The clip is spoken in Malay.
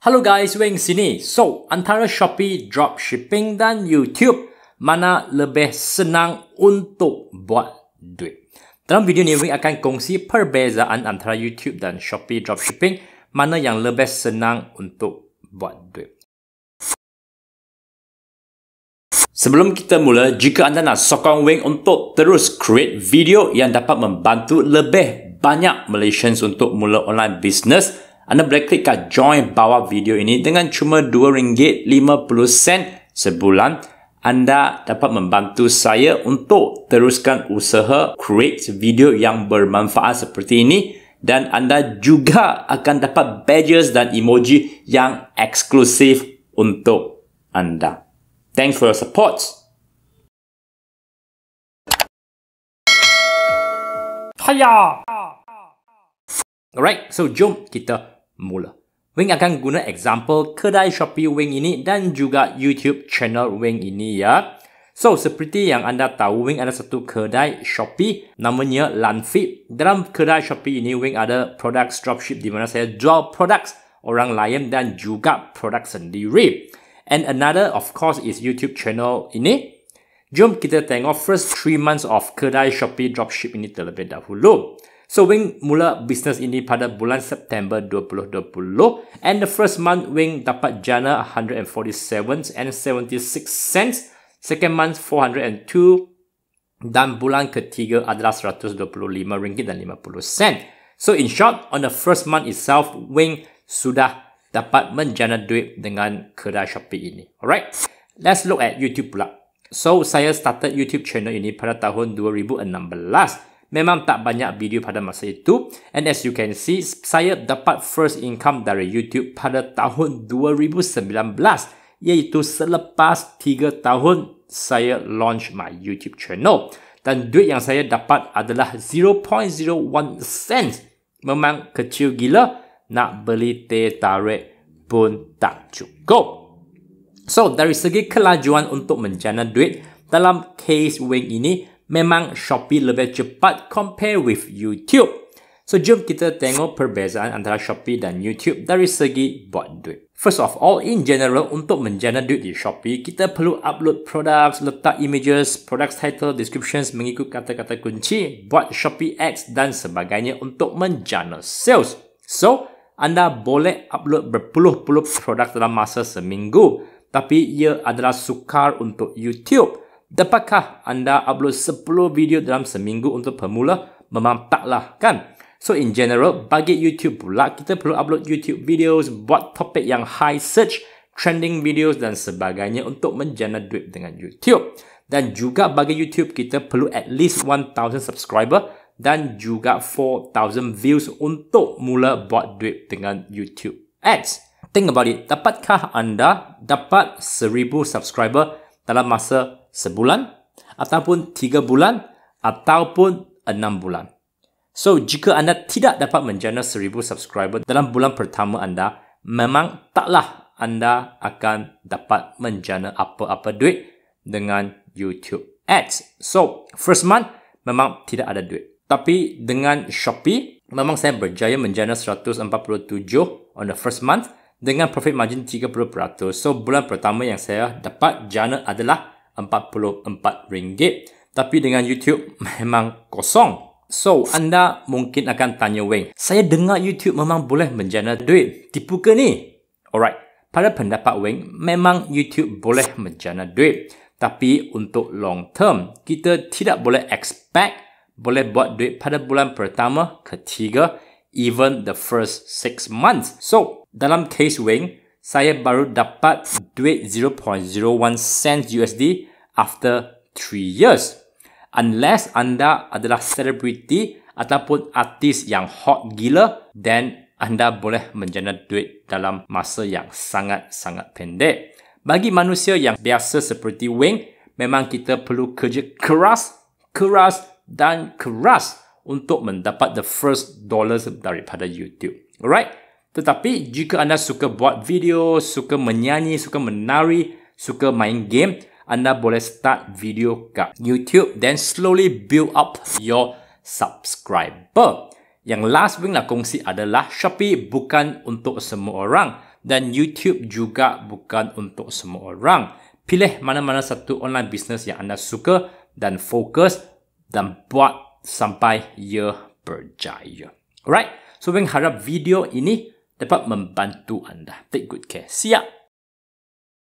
Hello guys, Weng sini. So, antara Shopee dropshipping dan YouTube, mana lebih senang untuk buat duit? Dalam video ni, Weng akan kongsi perbezaan antara YouTube dan Shopee dropshipping, mana yang lebih senang untuk buat duit. Sebelum kita mula, jika anda nak sokong Weng untuk terus create video yang dapat membantu lebih banyak Malaysians untuk mula online business, anda boleh klik kat join bawah video ini dengan cuma RM2.50 sebulan. Anda dapat membantu saya untuk teruskan usaha create video yang bermanfaat seperti ini dan anda juga akan dapat badges dan emoji yang eksklusif untuk anda. Thanks for your support. Hiya. Alright, so jump kita mula. Wing akan guna example kedai Shopee Wing ini dan juga YouTube channel Wing ini ya. So, seperti yang anda tahu, Wing ada satu kedai Shopee namanya Lanfit. Dalam kedai Shopee ini, Wing ada produk dropship di mana saya jual produk orang lain dan juga produk sendiri. And another, of course, is YouTube channel ini. Jom kita tengok first 3 months of kedai Shopee dropship ini terlebih dahulu. So Wing mula bisnes ini pada bulan September 2020 and the first month Wing dapat jana 147 and 76 cents. Second month 402 dan bulan ketiga adalah 125 ringgit dan 50 sen. So in short, on the first month itself, Wing sudah dapat menjana duit dengan kedai Shopee ini. Alright, let's look at YouTube pula. So, saya started YouTube channel ini pada tahun 2016 memang tak banyak video pada masa itu and as you can see saya dapat first income dari YouTube pada tahun 2019 iaitu selepas 3 tahun saya launch my YouTube channel dan duit yang saya dapat adalah 0.01 sen memang kecil gila nak beli teh tarik pun tak cukup so dari segi kelajuan untuk menjana duit dalam case Wing ini memang Shopee lebih cepat compare with YouTube. So jom kita tengok perbezaan antara Shopee dan YouTube dari segi buat duit. First of all, in general, untuk menjana duit di Shopee, kita perlu upload products, letak images, products title, descriptions, mengikut kata-kata kunci, buat Shopee ads dan sebagainya untuk menjana sales. So, anda boleh upload berpuluh-puluh produk dalam masa seminggu. Tapi ia adalah sukar untuk YouTube. Dapatkah anda upload 10 video dalam seminggu untuk pemula? Memang lah kan? So in general, bagi YouTube pula, kita perlu upload YouTube videos, buat topik yang high search, trending videos dan sebagainya untuk menjana duit dengan YouTube. Dan juga bagi YouTube, kita perlu at least 1,000 subscriber dan juga 4,000 views untuk mula buat duit dengan YouTube ads. Think about it, dapatkah anda dapat 1,000 subscriber dalam masa sebulan ataupun tiga bulan ataupun enam bulan. So, jika anda tidak dapat menjana seribu subscriber dalam bulan pertama anda, memang taklah anda akan dapat menjana apa-apa duit dengan YouTube Ads. So, first month memang tidak ada duit. Tapi dengan Shopee, memang saya berjaya menjana 147 on the first month dengan profit margin 30%. So bulan pertama yang saya dapat jana adalah RM44. Tapi dengan YouTube memang kosong. So anda mungkin akan tanya Wang, saya dengar YouTube memang boleh menjana duit. Tipu ke ni? Alright, pada pendapat Wang, memang YouTube boleh menjana duit. Tapi untuk long term, kita tidak boleh expect boleh buat duit pada bulan pertama, ketiga, even the first six months. So, dalam case Wing, saya baru dapat duit 0.01 sen USD after 3 years. Unless anda adalah selebriti ataupun artis yang hot gila, then anda boleh menjana duit dalam masa yang sangat-sangat pendek. Bagi manusia yang biasa seperti Wing, memang kita perlu kerja keras, keras dan keras untuk mendapat the first dollars daripada YouTube. Alright? Tetapi jika anda suka buat video, suka menyanyi, suka menari, suka main game, anda boleh start video ke YouTube dan slowly build up your subscriber. Yang last thing nak kongsi adalah Shopee bukan untuk semua orang dan YouTube juga bukan untuk semua orang. Pilih mana-mana satu online business yang anda suka dan fokus dan buat sampai ia berjaya. Alright, so saya harap video ini dapat membantu anda. Take good care. See ya.